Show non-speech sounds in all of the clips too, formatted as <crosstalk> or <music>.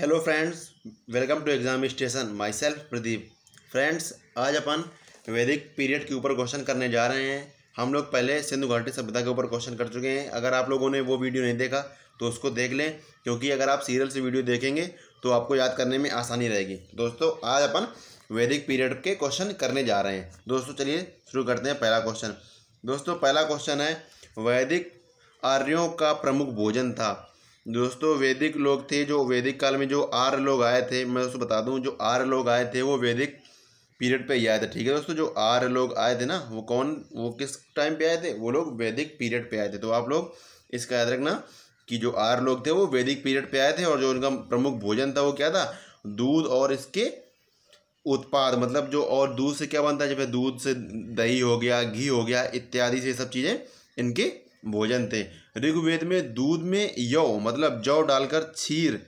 hello friends welcome to exam station myself Pradeep friends आज अपन वैदिक पीरियड के ऊपर क्वेश्चन करने जा रहे हैं हम लोग पहले सिंधु घाटी सभ्यता के ऊपर क्वेश्चन कर चुके हैं अगर आप लोगों ने वो वीडियो नहीं देखा तो उसको देख लें क्योंकि अगर आप सीरियल से वीडियो देखेंगे तो आपको याद करने में आसानी रहेगी दोस्तों आज अपन वैदिक पीरियड के क्वेश्चन करने जा रहे हैं दोस्तों चलिए शुरू करते हैं पहला क्वेश्चन दोस्तों पहला क्वेश्चन है वैदिक आर्यों का प्रमुख भोजन था दोस्तों वैदिक लोग थे जो वैदिक काल में जो आर लोग आए थे मैं दोस्तों बता दूं जो आर लोग आए थे वो वैदिक पीरियड पे ही आए थे ठीक है दोस्तों जो आर लोग आए थे ना वो कौन वो किस टाइम पे आए थे वो लोग वैदिक पीरियड पे आए थे तो आप लोग इसका याद रखना कि जो आर लोग थे वो वैदिक पीरियड पर आए थे और जो उनका प्रमुख भोजन था वो क्या था दूध और इसके उत्पाद मतलब जो और दूध से क्या बनता है जैसे दूध से दही हो गया घी हो गया इत्यादि से सब चीज़ें इनके भोजन थे ऋग्वेद में दूध में यौ मतलब जौ डालकर छीर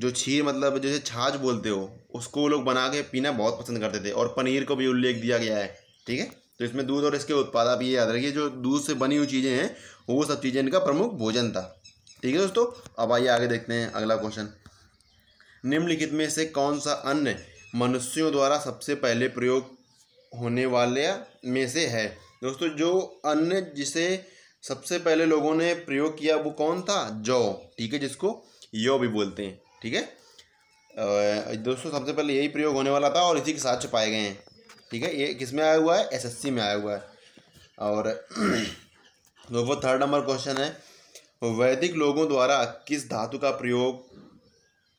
जो छीर मतलब जैसे छाछ बोलते हो उसको लोग बना के पीना बहुत पसंद करते थे और पनीर को भी उल्लेख दिया गया है ठीक है तो इसमें दूध और इसके उत्पाद आप ये याद रखिए जो दूध से बनी हुई चीज़ें हैं वो सब चीज़ें इनका प्रमुख भोजन था ठीक है दोस्तों अब आइए आगे देखते हैं अगला क्वेश्चन निम्नलिखित में से कौन सा अन्य मनुष्यों द्वारा सबसे पहले प्रयोग होने वाले में से है दोस्तों जो अन्य जिसे सबसे पहले लोगों ने प्रयोग किया वो कौन था जौ ठीक है जिसको यो भी बोलते हैं ठीक है दोस्तों सबसे पहले यही प्रयोग होने वाला था और इसी के साथ छुपाए गए हैं ठीक है ये किस में आया हुआ है एसएससी में आया हुआ है और वो थर्ड नंबर क्वेश्चन है वैदिक लोगों द्वारा किस धातु का प्रयोग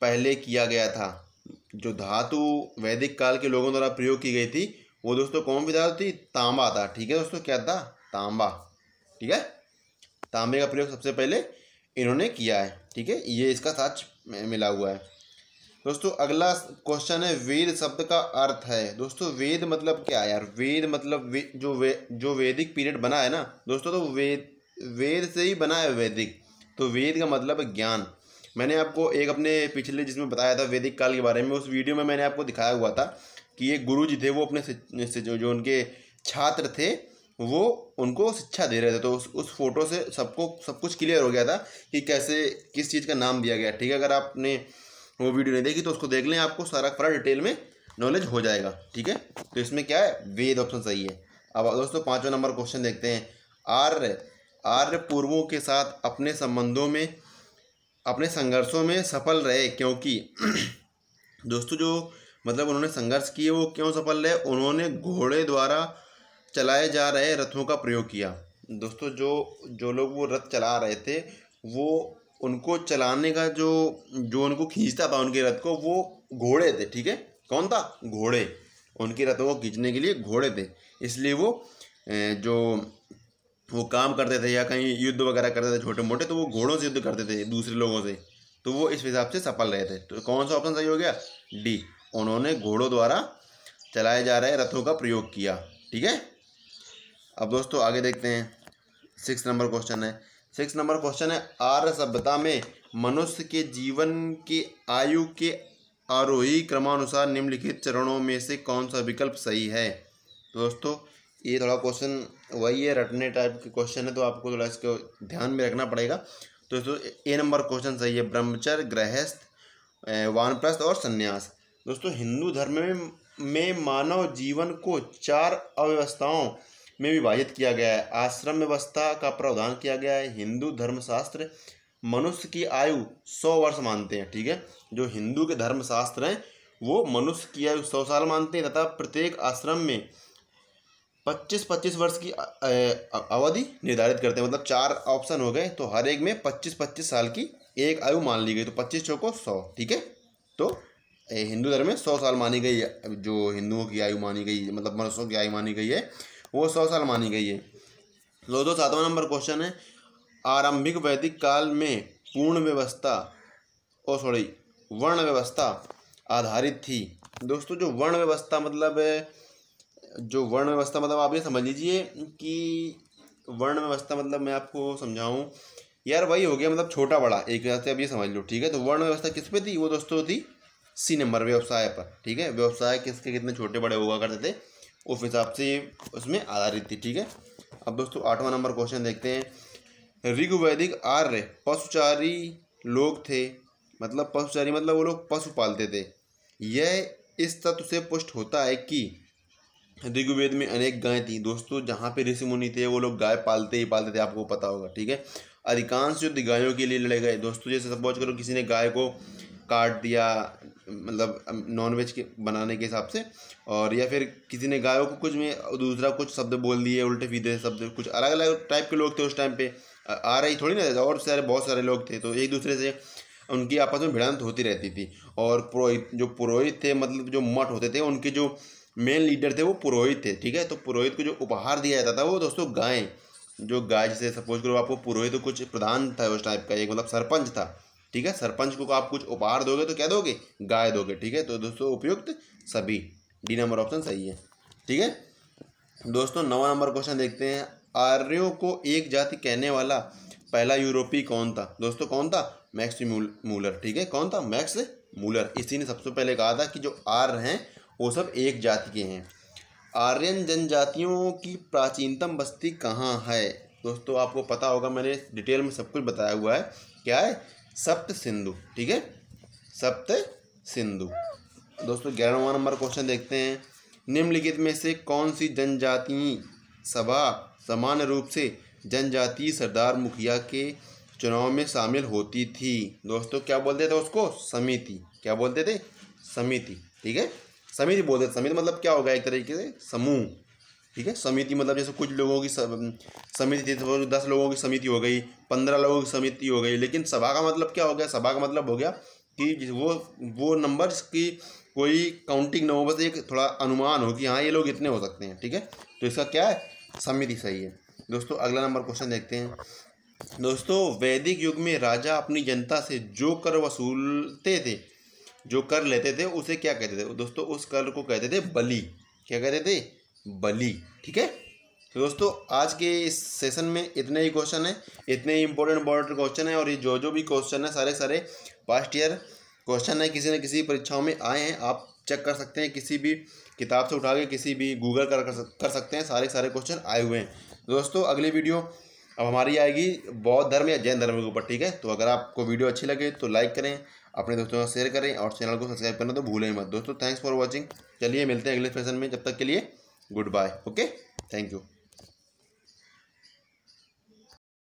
पहले किया गया था जो धातु वैदिक काल के लोगों द्वारा प्रयोग की गई थी वो दोस्तों कौन भी धातु थी तांबा था ठीक है दोस्तों क्या था तांबा ठीक है तांबे का प्रयोग सबसे पहले इन्होंने किया है ठीक है ये इसका साथ मिला हुआ है दोस्तों अगला क्वेश्चन है वेद शब्द का अर्थ है दोस्तों वेद मतलब क्या है यार वेद मतलब वे, जो वे, जो वैदिक पीरियड बना है ना दोस्तों तो वेद वेद से ही बना है वैदिक तो वेद का मतलब ज्ञान मैंने आपको एक अपने पिछले जिसमें बताया था वैदिक काल के बारे में उस वीडियो में मैंने आपको दिखाया हुआ था कि ये गुरु जी थे वो अपने से, से जो, जो उनके छात्र थे वो उनको शिक्षा दे रहे थे तो उस उस फोटो से सबको सब कुछ क्लियर हो गया था कि कैसे किस चीज़ का नाम दिया गया ठीक है अगर आपने वो वीडियो नहीं देखी तो उसको देख लें आपको सारा पूरा डिटेल में नॉलेज हो जाएगा ठीक है तो इसमें क्या है वेद ऑप्शन सही है अब दोस्तों पाँचवा नंबर क्वेश्चन देखते हैं आर्य आर्य पूर्वों के साथ अपने संबंधों में अपने संघर्षों में सफल रहे क्योंकि <clears throat> दोस्तों जो मतलब उन्होंने संघर्ष किए वो क्यों सफल रहे उन्होंने घोड़े द्वारा चलाए जा रहे रथों का प्रयोग किया दोस्तों जो जो लोग वो रथ चला रहे थे वो उनको चलाने का जो जो उनको खींचता था उनके रथ को वो घोड़े थे ठीक है कौन था घोड़े उनके रथों को खींचने के लिए घोड़े थे इसलिए वो जो वो काम करते थे या कहीं युद्ध वगैरह करते थे छोटे मोटे तो वो घोड़ों से युद्ध करते थे दूसरे लोगों से तो वो इस हिसाब से सफल रहे थे तो कौन सा ऑप्शन सही हो गया डी उन्होंने घोड़ों द्वारा चलाए जा रहे रथों का प्रयोग किया ठीक है अब दोस्तों आगे देखते हैं सिक्स नंबर क्वेश्चन है सिक्स नंबर क्वेश्चन है आर्य सभ्यता में मनुष्य के जीवन की आयु के आरोही क्रमानुसार निम्नलिखित चरणों में से कौन सा विकल्प सही है दोस्तों ये थोड़ा क्वेश्चन वही है रटने टाइप के क्वेश्चन है तो आपको थोड़ा इसको ध्यान में रखना पड़ेगा तो दोस्तों ए नंबर क्वेश्चन सही है ब्रह्मचर्य गृहस्थ वानप्रस्थ और संन्यास दोस्तों हिंदू धर्म में में मानव जीवन को चार अव्यवस्थाओं में विभाजित किया गया है आश्रम व्यवस्था का प्रावधान किया गया है हिंदू धर्मशास्त्र मनुष्य की आयु सौ वर्ष मानते हैं ठीक है जो हिंदू के धर्मशास्त्र हैं वो मनुष्य की आयु सौ साल मानते हैं तथा प्रत्येक आश्रम में पच्चीस पच्चीस वर्ष की अवधि निर्धारित करते हैं मतलब चार ऑप्शन हो गए तो हर एक में पच्चीस पच्चीस साल की एक आयु मान ली गई तो पच्चीस चौको सौ ठीक है तो हिंदू धर्म में सौ साल मानी गई जो हिंदुओं की आयु मानी गई मतलब मनुष्यों की आयु मानी गई है वो सौ साल मानी गई है दो सातवां नंबर क्वेश्चन है आरंभिक वैदिक काल में पूर्ण व्यवस्था ओ सॉरी वर्ण व्यवस्था आधारित थी दोस्तों जो वर्ण व्यवस्था मतलब जो वर्ण व्यवस्था मतलब आप ये समझ लीजिए कि वर्ण व्यवस्था मतलब मैं आपको समझाऊं यार वही हो गया मतलब छोटा बड़ा एक हिसाब से अब ये समझ लो ठीक है तो वर्ण व्यवस्था किस पे थी वो दोस्तों थी सी नंबर व्यवसाय पर ठीक है व्यवसाय किसके कितने छोटे बड़े हुआ करते थे उस हिसाब से उसमें आधारित थी ठीक है अब दोस्तों आठवां नंबर क्वेश्चन देखते हैं ऋग्वैदिक आर्य पशुचारी लोग थे मतलब पशुचारी मतलब वो लोग पशु पालते थे यह इस तत्व से पुष्ट होता है कि ऋग्वेद में अनेक गायें थीं दोस्तों जहाँ पे ऋषि मुनि थे वो लोग गाय पालते ही पालते थे आपको पता होगा ठीक है अधिकांश युद्ध गायों के लिए लड़े गए दोस्तों जैसे सपोज करो किसी ने गाय को काट दिया मतलब नॉनवेज के बनाने के हिसाब से और या फिर किसी ने गायों को कुछ में दूसरा कुछ शब्द बोल दिए उल्टे सीधे शब्द कुछ अलग अलग टाइप के लोग थे उस टाइम पे आ रही थोड़ी ना और सारे बहुत सारे लोग थे तो एक दूसरे से उनकी आपस में भिड़ंत होती रहती थी और पुरोहित जो पुरोहित थे मतलब जो मठ होते थे उनके जो मेन लीडर थे वो पुरोहित थे ठीक है तो पुरोहित को जो उपहार दिया जाता था वो दोस्तों गायें जो गाय जैसे सपोज करो आपको पुरोहित तो कुछ प्रधान था उस टाइप का एक मतलब सरपंच था ठीक है सरपंच को आप कुछ उपहार दोगे तो क्या दोगे गाय दोगे ठीक है तो दोस्तों उपयुक्त सभी डी नंबर ऑप्शन सही है ठीक है दोस्तों नवा नंबर क्वेश्चन देखते हैं आर्यों को एक जाति कहने वाला पहला यूरोपीय कौन था दोस्तों कौन था मैक्स मूलर ठीक है कौन था मैक्स मूलर इसी ने सबसे पहले कहा था कि जो आर्य हैं वो सब एक जाति के हैं आर्यन जनजातियों की प्राचीनतम बस्ती कहाँ है दोस्तों आपको पता होगा मैंने डिटेल में सब कुछ बताया हुआ है क्या है सप्त सिंधु ठीक है सप्त सिंधु दोस्तों ग्यारहवा नंबर क्वेश्चन देखते हैं निम्नलिखित में से कौन सी जनजातीय सभा समान रूप से जनजातीय सरदार मुखिया के चुनाव में शामिल होती थी दोस्तों क्या बोलते थे उसको समिति क्या बोलते थे समिति ठीक है समिति बोलते समिति मतलब क्या होगा एक तरीके से समूह ठीक है समिति मतलब जैसे कुछ लोगों की समिति तो दस लोगों की समिति हो गई पंद्रह लोगों की समिति हो गई लेकिन सभा का मतलब क्या हो गया सभा का मतलब हो गया कि वो वो नंबर्स की कोई काउंटिंग न हो बस एक थोड़ा अनुमान हो कि हाँ ये लोग इतने हो सकते हैं ठीक है तो इसका क्या है समिति सही है दोस्तों अगला नंबर क्वेश्चन देखते हैं दोस्तों वैदिक युग में राजा अपनी जनता से जो कर वसूलते थे जो कर लेते थे उसे क्या कहते थे दोस्तों उस कर को कहते थे बलि क्या कहते थे बली ठीक है तो दोस्तों आज के इस सेशन में इतने ही क्वेश्चन हैं इतने ही इंपॉर्टेंट इंपॉर्टेंट क्वेश्चन हैं और ये जो जो भी क्वेश्चन है सारे सारे पास्ट ईयर क्वेश्चन है किसी न किसी परीक्षाओं में आए हैं आप चेक कर सकते हैं किसी भी किताब से उठा के किसी भी गूगल कर कर सकते हैं सारे सारे क्वेश्चन आए हुए हैं तो दोस्तों अगली वीडियो अब हमारी आएगी बौद्ध धर्म या जैन धर्म के ऊपर ठीक है तो अगर आपको वीडियो अच्छी लगे तो लाइक करें अपने दोस्तों से शेयर करें और चैनल को सब्सक्राइब करना तो भूलें मत दोस्तों थैंक्स फॉर वॉचिंग चलिए मिलते हैं अगले सेशन में जब तक के लिए goodbye okay thank you